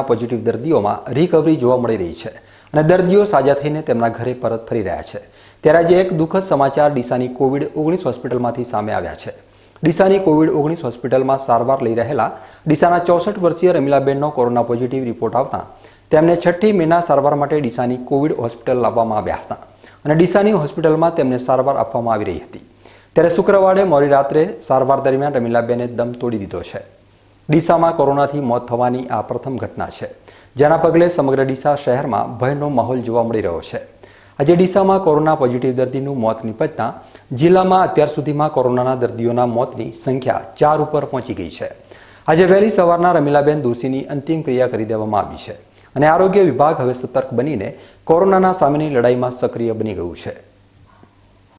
positive દર્દીઓમાં recovery જોવા મળી રહી છે અને દર્દીઓ સાજા થઈને તેમના ઘરે પરત ફરી રહ્યા છે ત્યારે આજે એક દુઃખદ સમાચાર ડીસાની કોવિડ ઓગણીસ હોસ્પિટલમાંથી સામે આવ્યા છે ડીસાની કોવિડ ઓગણીસ હોસ્પિટલમાં સારવાર લઈ રહેલા ડીસાના ચોસઠ વર્ષીય રમીલાબેનનો કોરોના પોઝિટિવ રિપોર્ટ આવતા તેમને છઠ્ઠી મેના સારવાર માટે ડીસાની કોવિડ હોસ્પિટલ લાવવામાં આવ્યા હતા અને ડીસાની હોસ્પિટલમાં તેમને સારવાર આપવામાં આવી રહી હતી ત્યારે શુક્રવારે મોડી રાત્રે સારવાર દરમિયાન રમીલાબેને દમ તોડી દીધો છે ડીસામાં કોરોનાથી મોત થવાની આ પ્રથમ ઘટના છે જેના પગલે સમગ્ર ડીસા શહેરમાં ભયનો માહોલ જોવા મળી રહ્યો છે આજે ડીસામાં કોરોના પોઝિટિવ દર્દીનું મોત નિપજતા જિલ્લામાં અત્યાર સુધીમાં કોરોનાના દર્દીઓના મોતની સંખ્યા ચાર ઉપર પહોંચી ગઈ છે આજે વહેલી સવારના રમીલાબેન દોશીની અંતિમ ક્રિયા કરી દેવામાં આવી છે અને આરોગ્ય વિભાગ હવે સતર્ક બનીને કોરોનાના સામેની લડાઈમાં સક્રિય બની ગયું છે